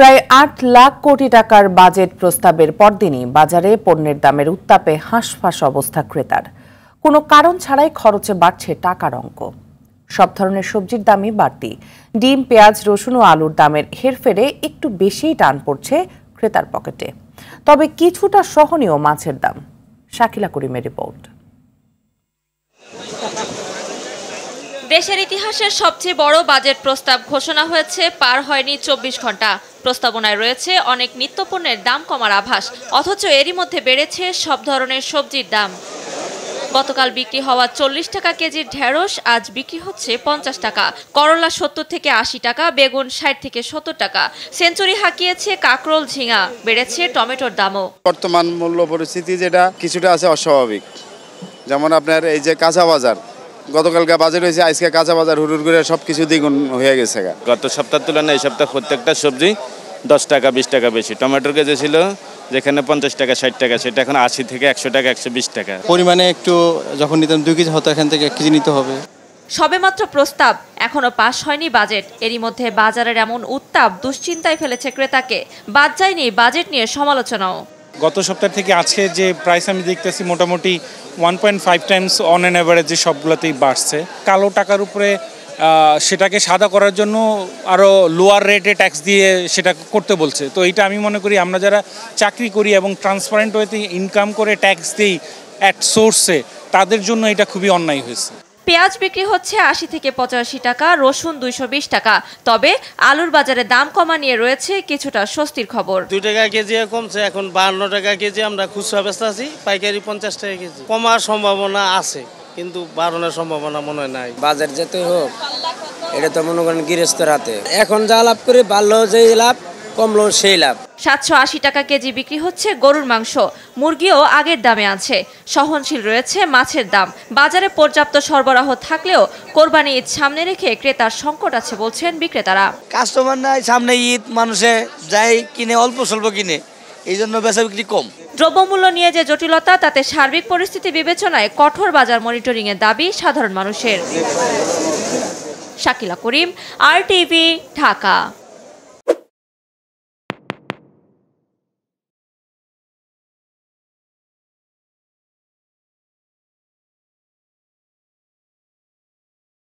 প্রায় আট লাখ কোটি টাকার বাজেট প্রস্তাবের পরদিনই বাজারে পণ্যের দামের উত্তাপে হাঁসফাঁস অবস্থা ক্রেতার কোনো কারণ ছাড়াই খরচে বাড়ছে টাকার অঙ্ক সব ধরনের সবজির দামই বাড়তি ডিম পেঁয়াজ রসুন ও আলুর দামের হেরফেরে একটু বেশিই টান পড়ছে ক্রেতার পকেটে তবে কিছুটা সহনীয় মাছের দাম শাকিলা করিমের রিপোর্ট দেশের ইতিহাসের সবচেয়ে বড় বাজেট প্রস্তাব ঘোষণা হয়েছে পার হয়নি চব্বিশ ঘন্টা প্রস্তাবনায় রয়েছে অনেক নিত্যপণ্যের দাম কমার আভাস অথচ এরই মধ্যে বেড়েছে সব ধরনের সবজির দাম গতকাল বিক্রি হওয়া চল্লিশ টাকা কেজির ঢেঁড়স আজ বিক্রি হচ্ছে পঞ্চাশ টাকা করলা সত্তর থেকে আশি টাকা বেগুন ষাট থেকে সত্তর টাকা সেঞ্চুরি হাঁকিয়েছে কাকরোল ঝিঙা বেড়েছে টমেটোর দামও বর্তমান মূল্য পরিস্থিতি যেটা কিছুটা আছে অস্বাভাবিক যেমন আপনার এই যে কাঁচা বাজার গতকালকে বাজার হয়েছে আজকে কাঁচা বাজার হুড়ুর করে সব কিছু দ্বিগুণ হয়ে গেছে গত সপ্তাহ তুলনায় এই সপ্তাহ প্রত্যেকটা সবজি দশ টাকা বিশ টাকা বেশি টমেটোর কেজি ছিল যেখানে পঞ্চাশ টাকা ষাট টাকা সেটা এখন আশি থেকে একশো টাকা একশো বিশ টাকা পরিমাণে একটু যখন নিতাম দুই কেজি হতো এখান থেকে এক কেজি নিতে হবে সবেমাত্র প্রস্তাব এখনও পাশ হয়নি বাজেট এরই মধ্যে বাজারের এমন উত্তাপ দুশ্চিন্তায় ফেলেছে ক্রেতাকে বাদ যায়নি বাজেট নিয়ে সমালোচনাও গত সপ্তাহ থেকে আজকে যে প্রাইস আমি দেখতেছি মোটামুটি one point five times on an অ্যাভারেজে সবগুলোতেই বাড়ছে কালো টাকার উপরে সেটাকে সাদা করার জন্য আরও লোয়ার রেটে ট্যাক্স দিয়ে সেটা করতে বলছে তো এটা আমি মনে করি আমরা যারা চাকরি করি এবং ট্রান্সপারেন্ট ওয়েতে ইনকাম করে ট্যাক্স দিই অ্যাট সোর্সে তাদের জন্য এটা খুবই অন্যায় হয়েছে পেঁয়াজ বিক্রি হচ্ছে আশি থেকে পঁচাশি টাকা রসুন দুইশো টাকা তবে আলুর বাজারে দাম কমা নিয়ে রয়েছে কিছুটা স্বস্তির খবর দু টাকা কেজি কমছে এখন বান্ন টাকা কেজি আমরা খুচরা ব্যস্ত আছি পাইকারি পঞ্চাশ টাকা কেজি কমার সম্ভাবনা আছে কিন্তু বাড়ানোর সম্ভাবনা মনে হয় নাই বাজার যেতে হোক এটা তো মনে করেন গৃহস্থ রাতে এখন যা লাভ করে বাড়লেও যে লাভ কম লোন সেই লাভ সাতশো আশি টাকা কেজি বিক্রি হচ্ছে গরুর মাংস মুরগিও আগের দামে আছে সহনশীল রয়েছে মাছের দাম বাজারে পর্যাপ্ত সরবরাহ থাকলেও কোরবানি ঈদ সামনে রেখে ক্রেতার সংকট আছে বলছেন বিক্রেতারা কাস্টমার নাই সামনে ঈদ মানুষে যাই কিনে অল্প স্বল্প কিনে এই জন্য বেচা বিক্রি কম দ্রব্যমূল্য নিয়ে যে জটিলতা তাতে সার্বিক পরিস্থিতি বিবেচনায় কঠোর বাজার মনিটরিংয়ের দাবি সাধারণ মানুষের শাকিলা করিম আর টিভি ঢাকা